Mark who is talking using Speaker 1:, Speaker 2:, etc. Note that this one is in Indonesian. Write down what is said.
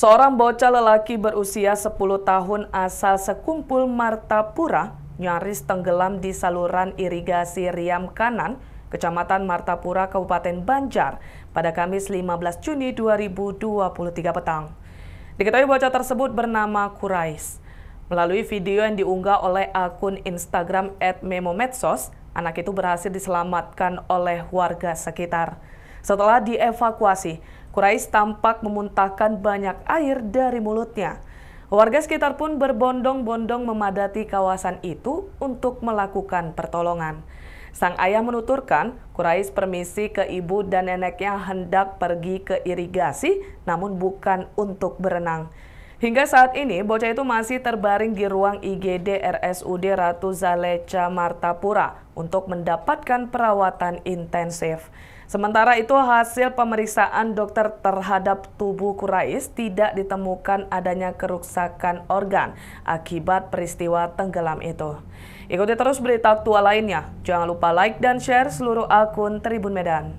Speaker 1: Seorang bocah lelaki berusia 10 tahun asal sekumpul Martapura nyaris tenggelam di saluran irigasi Riam Kanan, Kecamatan Martapura, Kabupaten Banjar pada Kamis 15 Juni 2023 petang. Diketahui bocah tersebut bernama Kurais. Melalui video yang diunggah oleh akun Instagram @memomedsos, Anak itu berhasil diselamatkan oleh warga sekitar. Setelah dievakuasi, Kurais tampak memuntahkan banyak air dari mulutnya. Warga sekitar pun berbondong-bondong memadati kawasan itu untuk melakukan pertolongan. Sang ayah menuturkan, Kurais permisi ke ibu dan neneknya hendak pergi ke irigasi, namun bukan untuk berenang. Hingga saat ini, bocah itu masih terbaring di ruang IGD RSUD Ratu Zaleca Martapura untuk mendapatkan perawatan intensif. Sementara itu, hasil pemeriksaan dokter terhadap tubuh Kurais tidak ditemukan adanya kerusakan organ akibat peristiwa tenggelam itu. Ikuti terus berita aktual lainnya. Jangan lupa like dan share seluruh akun Tribun Medan.